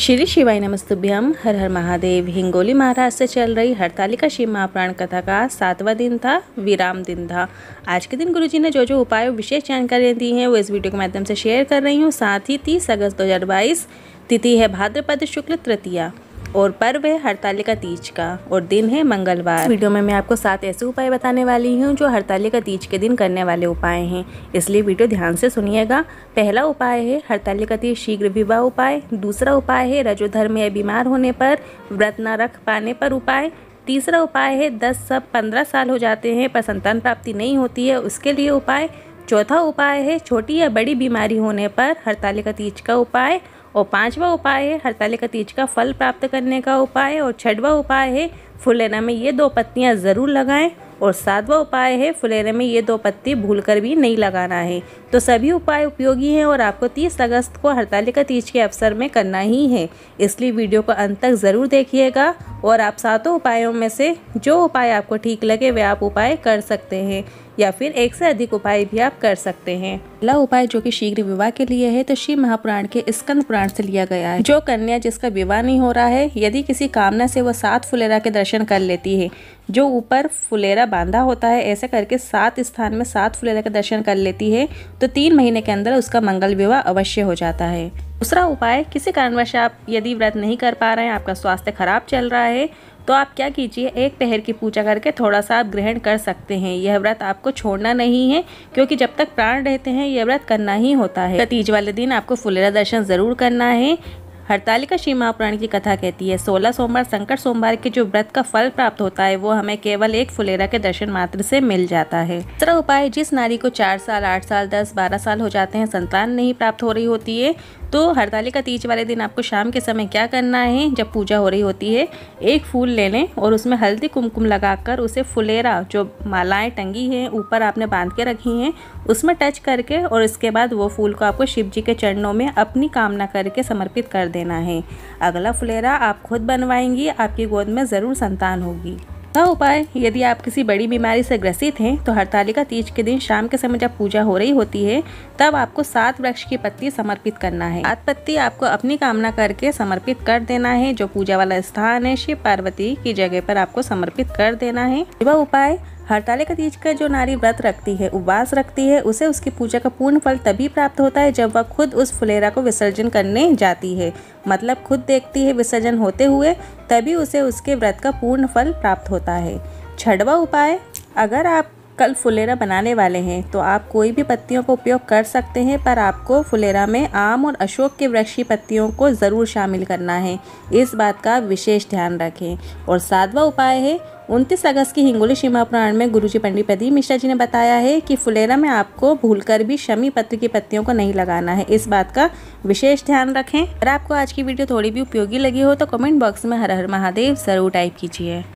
श्री शिवाय नमस्तुभ्यम हर हर महादेव हिंगोली महाराज से चल रही हड़तालिका शिव महाप्राण कथा का सातवां दिन था विराम दिन था आज के दिन गुरुजी ने जो जो उपाय विशेष जानकारियाँ दी हैं वो इस वीडियो के माध्यम से शेयर कर रही हूँ साथ ही तीस अगस्त 2022 तिथि है भाद्रपद शुक्ल तृतीया और पर्व है का तीज का और दिन है मंगलवार वीडियो में मैं आपको सात ऐसे उपाय बताने वाली हूँ जो का तीज के दिन करने वाले उपाय हैं इसलिए वीडियो ध्यान से सुनिएगा पहला उपाय है का तीज शीघ्र विवाह उपाय दूसरा उपाय है रजोधर में बीमार होने पर व्रत न रख पाने पर उपाय तीसरा उपाय है दस सब पंद्रह साल हो जाते हैं पर संतान प्राप्ति नहीं होती है उसके लिए उपाय चौथा उपाय है छोटी या बड़ी बीमारी होने पर हड़तालिका तीज का उपाय और पांचवा उपाय है हड़तालिका तीज का फल प्राप्त करने का उपाय और छठवा उपाय है फुलेरा में ये दो पत्तियाँ ज़रूर लगाएं और सातवा उपाय है फुलेना में ये दो पत्ती भूलकर भी नहीं लगाना है तो सभी उपाय उपयोगी हैं और आपको 30 अगस्त को हड़तालिका तीज के अवसर में करना ही है इसलिए वीडियो को अंत तक ज़रूर देखिएगा और आप सातों उपायों में से जो उपाय आपको ठीक लगे वे आप उपाय कर सकते हैं या फिर एक से अधिक उपाय भी आप कर सकते हैं पहला उपाय जो कि शीघ्र विवाह के लिए है तो शिव महापुराण के स्कंद पुराण से लिया गया है जो कन्या जिसका विवाह नहीं हो रहा है यदि किसी कामना से वह सात फुलेरा के दर्शन कर लेती है जो ऊपर फुलेरा बांधा होता है ऐसे करके सात स्थान में सात फुलेरा का दर्शन कर लेती है तो तीन महीने के अंदर उसका मंगल विवाह अवश्य हो जाता है दूसरा उपाय किसी कारणवश आप यदि व्रत नहीं कर पा रहे हैं आपका स्वास्थ्य खराब चल रहा है तो आप क्या कीजिए एक पहर की पूजा करके थोड़ा सा आप ग्रहण कर सकते हैं यह व्रत आपको छोड़ना नहीं है क्योंकि जब तक प्राण रहते हैं यह व्रत करना ही होता है तीज वाले दिन आपको फुलेरा दर्शन ज़रूर करना है हरतालिका सीमा पुराण की कथा कहती है सोलह सोमवार संकट सोमवार के जो व्रत का फल प्राप्त होता है वो हमें केवल एक फुलेरा के दर्शन मात्र से मिल जाता है तरह उपाय जिस नारी को चार साल आठ साल दस बारह साल हो जाते हैं संतान नहीं प्राप्त हो रही होती है तो हरतालिका तीज वाले दिन आपको शाम के समय क्या करना है जब पूजा हो रही होती है एक फूल ले लें और उसमें हल्दी कुमकुम लगाकर उसे फुलेरा जो मालाएं टंगी हैं ऊपर आपने बांध के रखी हैं उसमें टच करके और इसके बाद वो फूल को आपको शिव जी के चरणों में अपनी कामना करके समर्पित कर देना है अगला फुलेरा आप खुद बनवाएंगी आपकी गोद में ज़रूर संतान होगी का हाँ, उपाय यदि आप किसी बड़ी बीमारी से ग्रसित हैं तो का तीज के दिन शाम के समय जब पूजा हो रही होती है तब आपको सात वृक्ष की पत्ती समर्पित करना है सात पत्ती आपको अपनी कामना करके समर्पित कर देना है जो पूजा वाला स्थान है शिव पार्वती की जगह पर आपको समर्पित कर देना है वह उपाय हड़ताले का तीज का जो नारी व्रत रखती है उपवास रखती है उसे उसकी पूजा का पूर्ण फल तभी प्राप्त होता है जब वह खुद उस फुलेरा को विसर्जन करने जाती है मतलब खुद देखती है विसर्जन होते हुए तभी उसे उसके व्रत का पूर्ण फल प्राप्त होता है छठवा उपाय अगर आप कल फुलेरा बनाने वाले हैं तो आप कोई भी पत्तियों का उपयोग कर सकते हैं पर आपको फुलेरा में आम और अशोक के वृक्ष की पत्तियों को ज़रूर शामिल करना है इस बात का विशेष ध्यान रखें और सातवा उपाय है उनतीस अगस्त की हिंगोली सीमा पुराण में गुरुजी पंडित प्रदीप मिश्रा जी ने बताया है कि फुलेरा में आपको भूलकर भी शमी पत्र की पत्तियों को नहीं लगाना है इस बात का विशेष ध्यान रखें अगर आपको आज की वीडियो थोड़ी भी उपयोगी लगी हो तो कमेंट बॉक्स में हर हर महादेव जरूर टाइप कीजिए